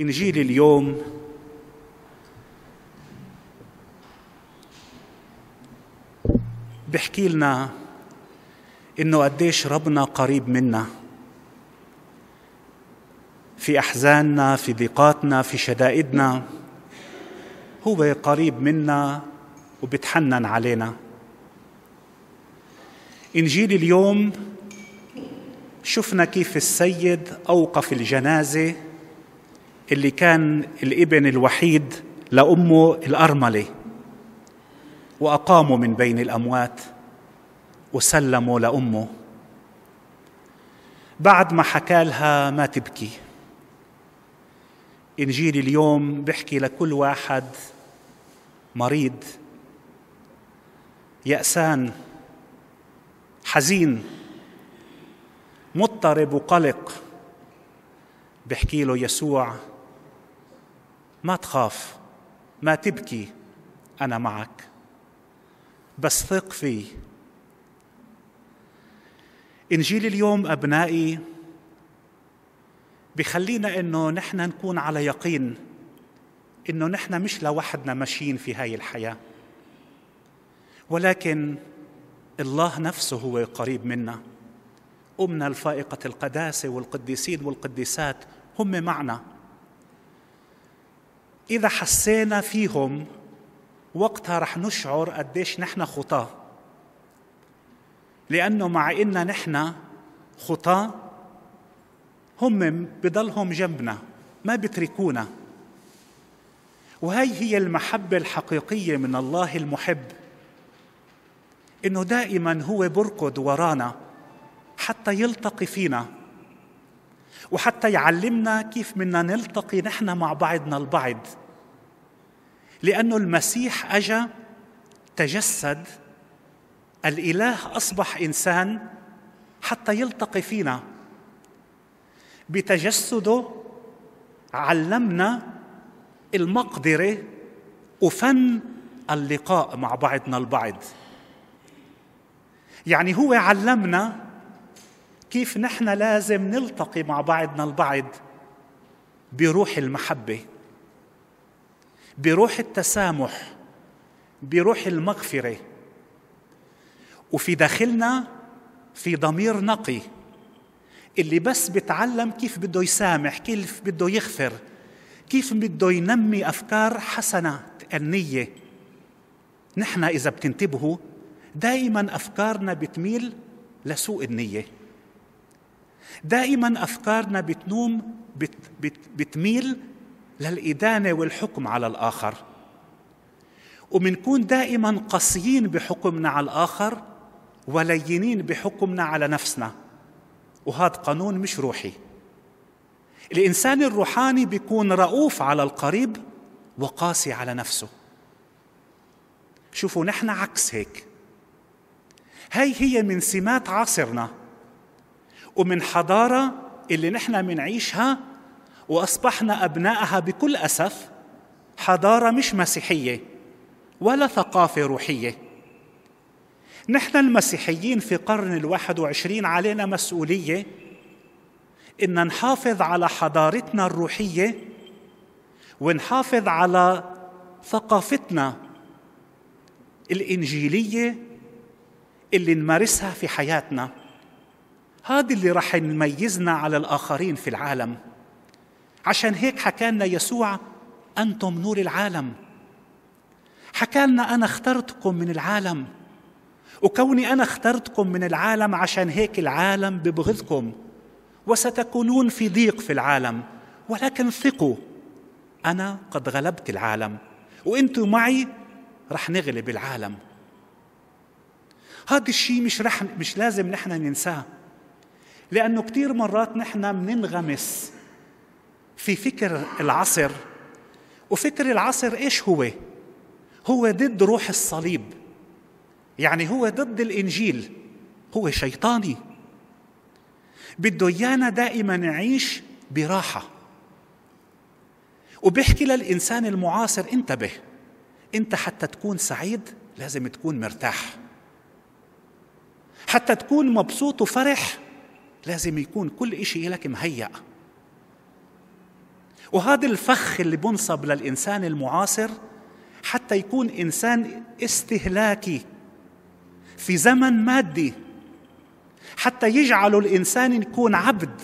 إنجيل اليوم بحكي لنا إنه قديش ربنا قريب منا في أحزاننا في ضيقاتنا في شدائدنا هو قريب منا وبتحنن علينا إنجيل اليوم شفنا كيف السيد أوقف الجنازة اللي كان الابن الوحيد لأمه الأرملة وأقاموا من بين الأموات وسلموا لأمه بعد ما حكالها ما تبكي إنجيل اليوم بحكي لكل واحد مريض يأسان حزين مضطرب وقلق بحكي له يسوع ما تخاف ما تبكي انا معك بس ثق في انجيل اليوم ابنائي بخلينا انه نحن نكون على يقين انه نحن مش لوحدنا ماشيين في هاي الحياه ولكن الله نفسه هو قريب منا أمنا الفائقة القداسة والقديسين والقديسات هم معنا إذا حسينا فيهم وقتها رح نشعر قديش نحن خطاة لأنه مع إن نحن خطاة هم بضلهم جنبنا ما بيتركونا وهي هي المحبة الحقيقية من الله المحب إنه دائما هو بركض ورانا حتى يلتقي فينا وحتى يعلمنا كيف بدنا نلتقي نحن مع بعضنا البعض لأنه المسيح أجا تجسد الإله أصبح إنسان حتى يلتقي فينا بتجسده علمنا المقدرة وفن اللقاء مع بعضنا البعض يعني هو علمنا كيف نحن لازم نلتقي مع بعضنا البعض بروح المحبه بروح التسامح بروح المغفره وفي داخلنا في ضمير نقي اللي بس بتعلم كيف بده يسامح كيف بده يغفر كيف بده ينمي افكار حسنه النيه نحن اذا بتنتبهوا دائما افكارنا بتميل لسوء النيه دائما افكارنا بتنوم بت بت بتميل للإدانة والحكم على الآخر ومنكون دائما قصيين بحكمنا على الآخر ولينين بحكمنا على نفسنا وهذا قانون مش روحي الإنسان الروحاني بيكون رؤوف على القريب وقاسي على نفسه شوفوا نحن عكس هيك هاي هي من سمات عصرنا ومن حضارة اللي نحن منعيشها واصبحنا ابنائها بكل اسف حضاره مش مسيحيه ولا ثقافه روحيه نحن المسيحيين في قرن الواحد وعشرين علينا مسؤوليه ان نحافظ على حضارتنا الروحيه ونحافظ على ثقافتنا الانجيليه اللي نمارسها في حياتنا هذا اللي رح يميزنا على الاخرين في العالم عشان هيك حكى لنا يسوع أنتم نور العالم حكى لنا أنا اخترتكم من العالم وكوني أنا اخترتكم من العالم عشان هيك العالم ببغضكم وستكونون في ضيق في العالم ولكن ثقوا أنا قد غلبت العالم وأنتوا معي رح نغلب العالم هذا الشيء مش رح مش لازم نحن ننساه لأنه كثير مرات نحن بننغمس في فكر العصر وفكر العصر ايش هو؟ هو ضد روح الصليب يعني هو ضد الانجيل هو شيطاني بده ايانا دائما نعيش براحه وبيحكي للانسان المعاصر انتبه انت حتى تكون سعيد لازم تكون مرتاح حتى تكون مبسوط وفرح لازم يكون كل شيء لك مهيأ وهذا الفخ اللي بنصب للإنسان المعاصر حتى يكون إنسان استهلاكي في زمن مادي حتى يجعل الإنسان يكون عبد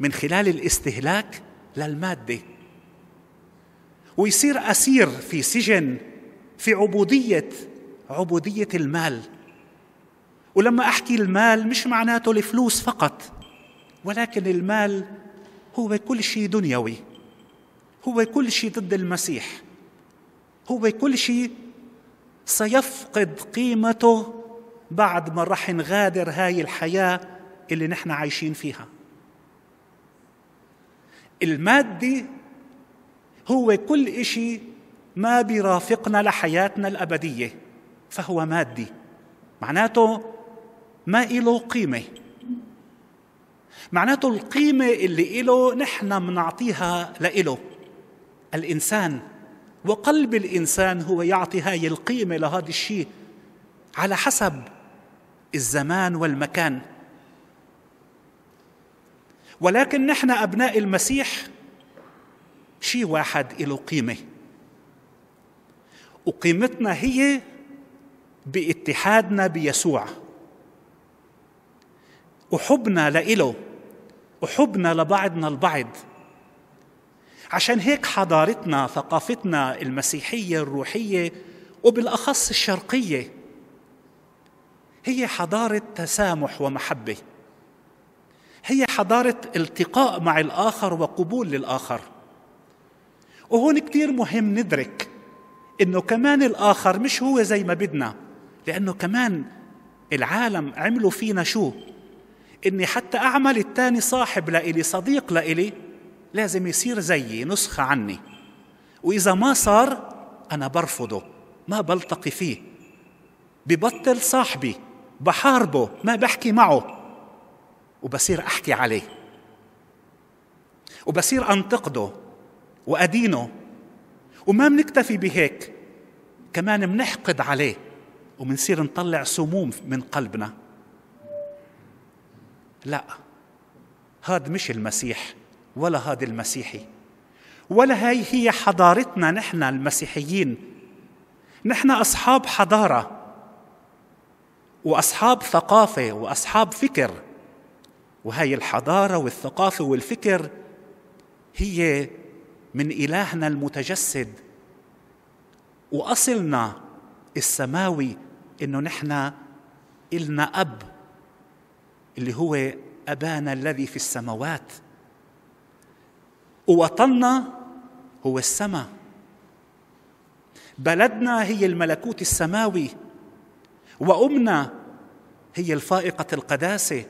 من خلال الاستهلاك للمادة ويصير أسير في سجن في عبودية عبودية المال ولما أحكي المال مش معناته الفلوس فقط ولكن المال هو كل شيء دنيوي هو كل شيء ضد المسيح هو كل شيء سيفقد قيمته بعد ما راح نغادر هاي الحياة اللي نحن عايشين فيها المادي هو كل شيء ما بيرافقنا لحياتنا الأبدية فهو مادي معناته ما إله قيمة معناته القيمة اللي إله نحن منعطيها لإله الإنسان وقلب الإنسان هو يعطي هاي القيمة لهذا الشيء على حسب الزمان والمكان ولكن نحن أبناء المسيح شيء واحد له قيمة وقيمتنا هي باتحادنا بيسوع وحبنا لإله وحبنا لبعضنا البعض عشان هيك حضارتنا ثقافتنا المسيحيه الروحيه وبالاخص الشرقيه هي حضاره تسامح ومحبه هي حضاره التقاء مع الاخر وقبول للاخر وهون كثير مهم ندرك انه كمان الاخر مش هو زي ما بدنا لانه كمان العالم عملوا فينا شو اني حتى اعمل التاني صاحب لإلي صديق لإلي لازم يصير زيي نسخة عني وإذا ما صار أنا برفضه ما بلتقي فيه ببطل صاحبي بحاربه ما بحكي معه وبصير أحكي عليه وبصير أنتقده وأدينه وما منكتفي بهيك كمان منحقد عليه ومنصير نطلع سموم من قلبنا لا هذا مش المسيح ولا هذا المسيحي ولا هي هي حضارتنا نحن المسيحيين نحن اصحاب حضاره واصحاب ثقافه واصحاب فكر وهي الحضاره والثقافه والفكر هي من الهنا المتجسد واصلنا السماوي انه نحن النا اب اللي هو ابانا الذي في السماوات ووطننا هو السماء بلدنا هي الملكوت السماوي وامنا هي الفائقه القداسه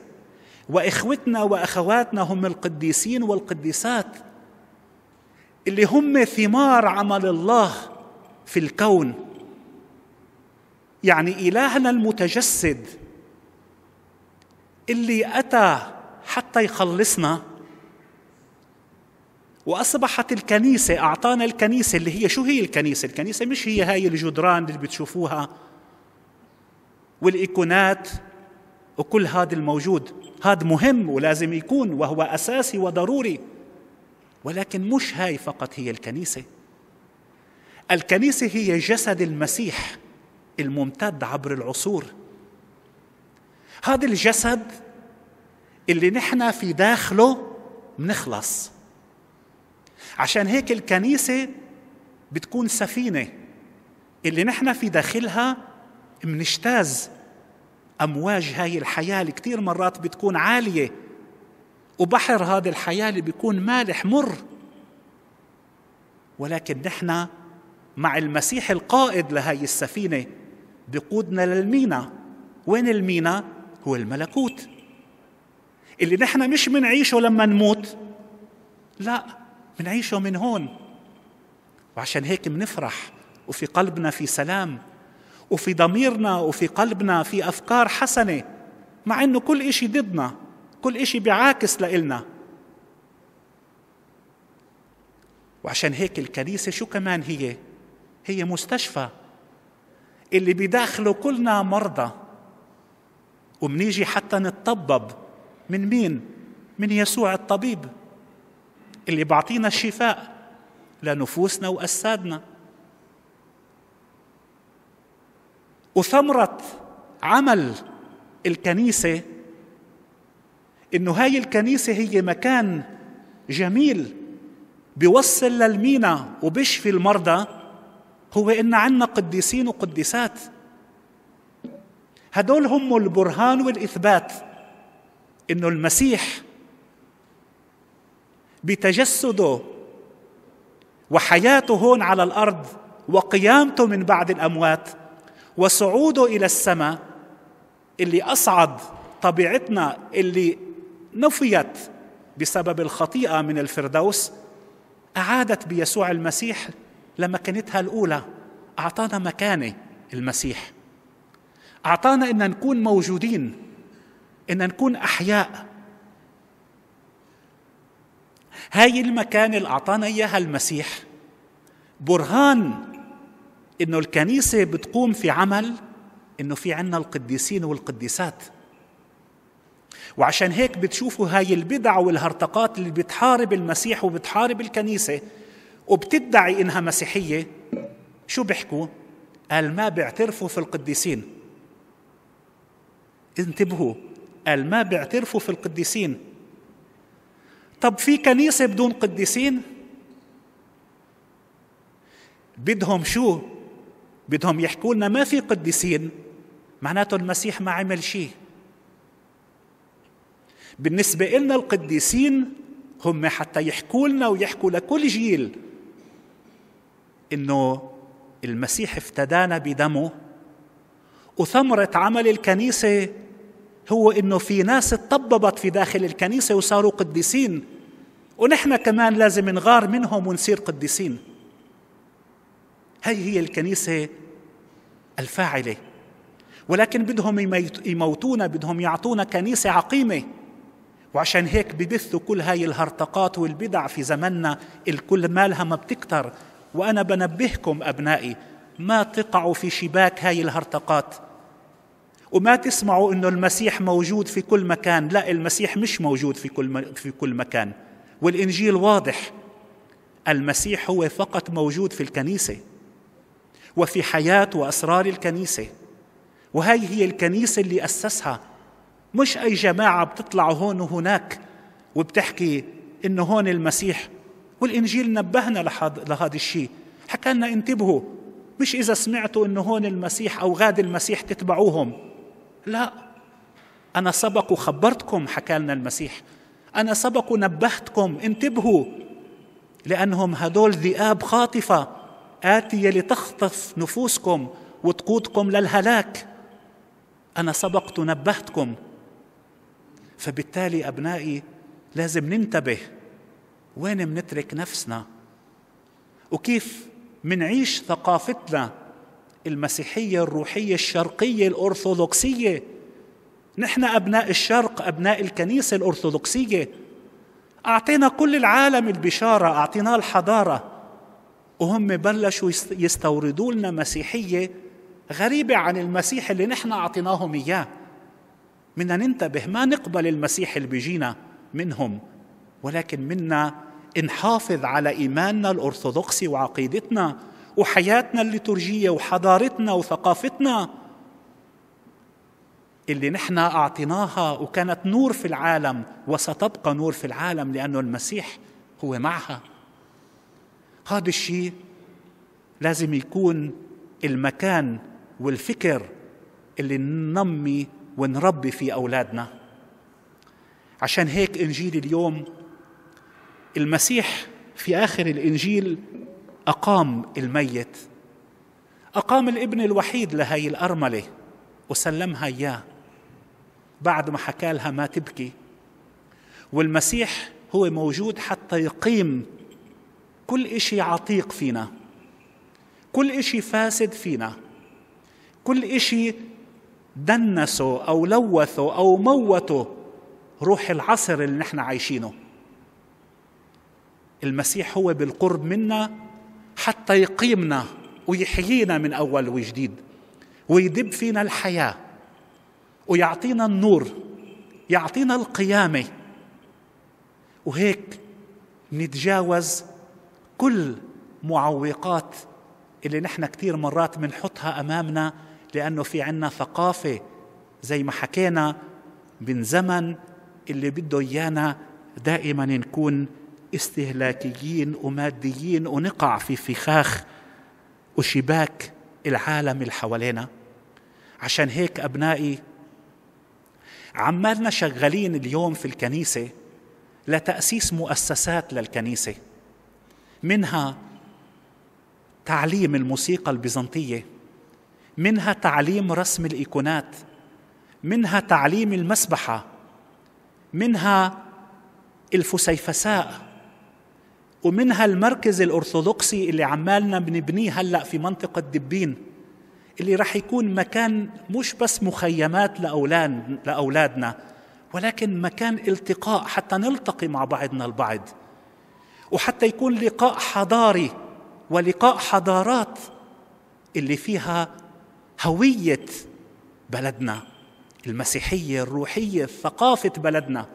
واخوتنا واخواتنا هم القديسين والقديسات اللي هم ثمار عمل الله في الكون يعني الهنا المتجسد اللي اتى حتى يخلصنا وأصبحت الكنيسة أعطانا الكنيسة اللي هي شو هي الكنيسة؟ الكنيسة مش هي هاي الجدران اللي بتشوفوها والإيقونات وكل هذا الموجود هذا مهم ولازم يكون وهو أساسي وضروري ولكن مش هاي فقط هي الكنيسة الكنيسة هي جسد المسيح الممتد عبر العصور هذا الجسد اللي نحن في داخله منخلص عشان هيك الكنيسة بتكون سفينة اللي نحن في داخلها منشتاز أمواج هاي الحياة اللي كتير مرات بتكون عالية وبحر هذا الحياة اللي بيكون مالح مر ولكن نحن مع المسيح القائد لهاي السفينة بقودنا للمينا وين المينا؟ هو الملكوت اللي نحن مش منعيشه لما نموت لا منعيشه من هون وعشان هيك بنفرح وفي قلبنا في سلام وفي ضميرنا وفي قلبنا في أفكار حسنة مع إنه كل إشي ضدنا كل إشي بيعاكس لإلنا وعشان هيك الكنيسة شو كمان هي؟ هي مستشفى اللي بداخله كلنا مرضى ومنيجي حتى نتطبب من مين؟ من يسوع الطبيب اللي بعطينا الشفاء لنفوسنا وأجسادنا وثمرة عمل الكنيسة إنه هاي الكنيسة هي مكان جميل بيوصل للمينا وبشفي المرضى هو إن عنا قديسين وقديسات هدول هم البرهان والإثبات إنه المسيح بتجسده وحياته هون على الارض وقيامته من بعد الاموات وصعوده الى السماء اللي اصعد طبيعتنا اللي نفيت بسبب الخطيئه من الفردوس اعادت بيسوع المسيح لمكانتها الاولى اعطانا مكانه المسيح اعطانا ان نكون موجودين ان نكون احياء هاي المكان اللي أعطانا إياها المسيح برهان إنه الكنيسة بتقوم في عمل إنه في عنا القديسين والقديسات وعشان هيك بتشوفوا هاي البدع والهرطقات اللي بتحارب المسيح وبتحارب الكنيسة وبتدعي إنها مسيحية شو بيحكوا؟ قال ما بيعترفوا في القديسين انتبهوا قال ما بيعترفوا في القديسين طب في كنيسة بدون قديسين؟ بدهم شو؟ بدهم يحكوا لنا ما في قديسين معناته المسيح ما عمل شيء بالنسبة لنا القديسين هم حتى يحكوا لنا ويحكوا لكل جيل انه المسيح افتدانا بدمه وثمرة عمل الكنيسة هو انه في ناس اتطببت في داخل الكنيسه وصاروا قديسين ونحن كمان لازم نغار منهم ونصير قديسين هي هي الكنيسه الفاعله ولكن بدهم يموتونا بدهم يعطونا كنيسه عقيمه وعشان هيك ببثوا كل هاي الهرطقات والبدع في زمننا الكل مالها ما بتكتر وأنا بنبهكم أبنائي ما تقعوا في شباك هاي الهرطقات وما تسمعوا انه المسيح موجود في كل مكان لا المسيح مش موجود في كل في كل مكان والانجيل واضح المسيح هو فقط موجود في الكنيسه وفي حياه واسرار الكنيسه وهي هي الكنيسه اللي اسسها مش اي جماعه بتطلع هون وهناك وبتحكي انه هون المسيح والانجيل نبهنا لهذا الشيء حكى لنا انتبهوا مش اذا سمعتوا انه هون المسيح او غاد المسيح تتبعوهم لا أنا سبق وخبرتكم حكى لنا المسيح أنا سبق ونبهتكم انتبهوا لأنهم هدول ذئاب خاطفة آتية لتخطف نفوسكم وتقودكم للهلاك أنا سبقت ونبهتكم فبالتالي أبنائي لازم ننتبه وين منترك نفسنا وكيف منعيش ثقافتنا المسيحيه الروحيه الشرقيه الارثوذكسيه نحن ابناء الشرق ابناء الكنيسه الارثوذكسيه اعطينا كل العالم البشاره اعطيناه الحضاره وهم بلشوا يستوردوا لنا مسيحيه غريبه عن المسيح اللي نحن اعطيناهم اياه بدنا ننتبه ما نقبل المسيح اللي بيجينا منهم ولكن منا نحافظ على ايماننا الارثوذكسي وعقيدتنا وحياتنا الليتورجية وحضارتنا وثقافتنا اللي نحن أعطيناها وكانت نور في العالم وستبقى نور في العالم لأنه المسيح هو معها هذا الشيء لازم يكون المكان والفكر اللي ننمي ونربي فيه أولادنا عشان هيك إنجيل اليوم المسيح في آخر الإنجيل أقام الميت أقام الابن الوحيد لهي الأرملة وسلمها إياه بعد ما حكى لها ما تبكي والمسيح هو موجود حتى يقيم كل إشي عتيق فينا كل إشي فاسد فينا كل إشي دنسه أو لوثه أو موته روح العصر اللي نحن عايشينه المسيح هو بالقرب منا حتى يقيمنا ويحيينا من اول وجديد ويدب فينا الحياه ويعطينا النور يعطينا القيامه وهيك نتجاوز كل معوقات اللي نحن كثير مرات بنحطها امامنا لانه في عنا ثقافه زي ما حكينا من زمن اللي بده ايانا دائما نكون استهلاكيين وماديين ونقع في فخاخ وشباك العالم اللي حوالينا عشان هيك أبنائي عمالنا شغالين اليوم في الكنيسة لتأسيس مؤسسات للكنيسة منها تعليم الموسيقى البيزنطية منها تعليم رسم الإيقونات منها تعليم المسبحة منها الفسيفساء ومنها المركز الأرثوذكسي اللي عمالنا بنبنيه هلأ في منطقة دبين اللي راح يكون مكان مش بس مخيمات لأولاد لأولادنا ولكن مكان التقاء حتى نلتقي مع بعضنا البعض وحتى يكون لقاء حضاري ولقاء حضارات اللي فيها هوية بلدنا المسيحية الروحية ثقافة بلدنا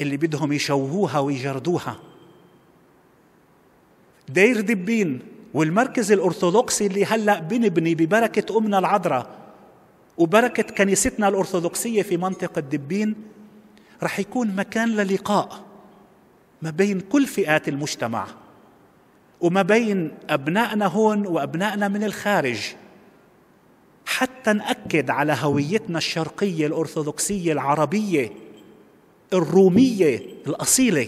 اللي بدهم يشوهوها ويجردوها دير دبين والمركز الأرثوذكسي اللي هلأ بنبني ببركة أمنا العذراء وبركة كنيستنا الأرثوذكسية في منطقة دبين رح يكون مكان للقاء ما بين كل فئات المجتمع وما بين أبنائنا هون وأبنائنا من الخارج حتى نأكد على هويتنا الشرقية الأرثوذكسية العربية الرومية الأصيلة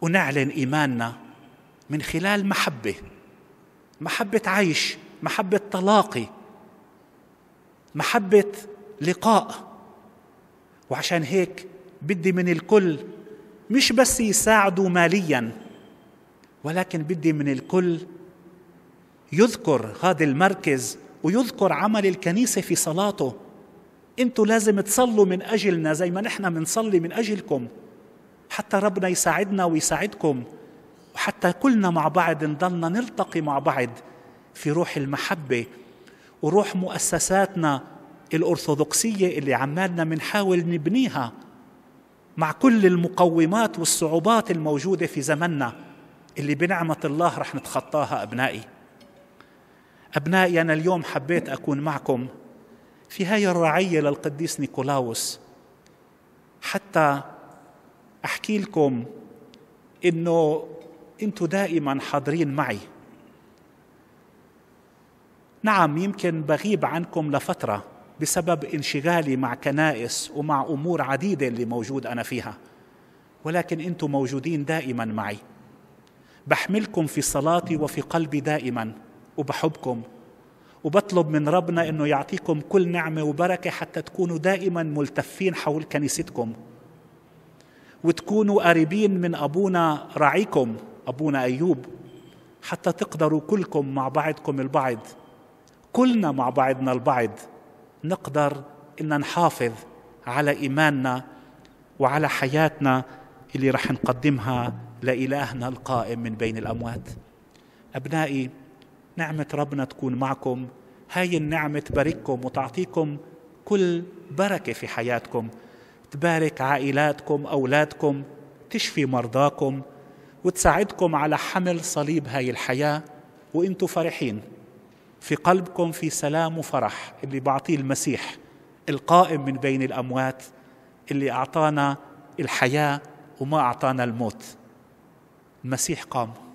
ونعلن إيماننا من خلال محبه محبه عيش محبه تلاقي محبه لقاء وعشان هيك بدي من الكل مش بس يساعدوا ماليا ولكن بدي من الكل يذكر هذا المركز ويذكر عمل الكنيسة في صلاته انتوا لازم تصلوا من أجلنا زي ما نحن بنصلي من أجلكم حتى ربنا يساعدنا ويساعدكم وحتى كلنا مع بعض نضلنا نلتقي مع بعض في روح المحبة وروح مؤسساتنا الأرثوذكسية اللي عمالنا بنحاول نبنيها مع كل المقومات والصعوبات الموجودة في زمننا اللي بنعمة الله رح نتخطاها أبنائي أبنائي أنا اليوم حبيت أكون معكم في هاي الرعية للقديس نيكولاوس حتى أحكي لكم إنه انتوا دائما حاضرين معي نعم يمكن بغيب عنكم لفتره بسبب انشغالي مع كنائس ومع امور عديده اللي موجود انا فيها ولكن انتوا موجودين دائما معي بحملكم في صلاتي وفي قلبي دائما وبحبكم وبطلب من ربنا انه يعطيكم كل نعمه وبركه حتى تكونوا دائما ملتفين حول كنيستكم وتكونوا قريبين من ابونا راعيكم أبونا أيوب حتى تقدروا كلكم مع بعضكم البعض كلنا مع بعضنا البعض نقدر إن نحافظ على إيماننا وعلى حياتنا اللي رح نقدمها لإلهنا القائم من بين الأموات أبنائي نعمة ربنا تكون معكم هاي النعمة تبارككم وتعطيكم كل بركة في حياتكم تبارك عائلاتكم أولادكم تشفي مرضاكم وتساعدكم على حمل صليب هاي الحياة وانتم فرحين في قلبكم في سلام وفرح اللي بعطيه المسيح القائم من بين الأموات اللي أعطانا الحياة وما أعطانا الموت المسيح قام